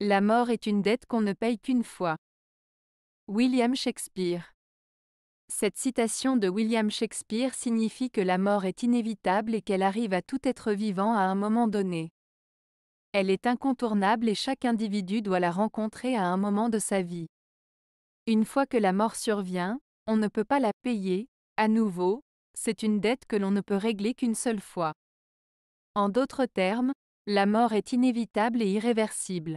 La mort est une dette qu'on ne paye qu'une fois. William Shakespeare. Cette citation de William Shakespeare signifie que la mort est inévitable et qu'elle arrive à tout être vivant à un moment donné. Elle est incontournable et chaque individu doit la rencontrer à un moment de sa vie. Une fois que la mort survient, on ne peut pas la payer, à nouveau, c'est une dette que l'on ne peut régler qu'une seule fois. En d'autres termes, la mort est inévitable et irréversible.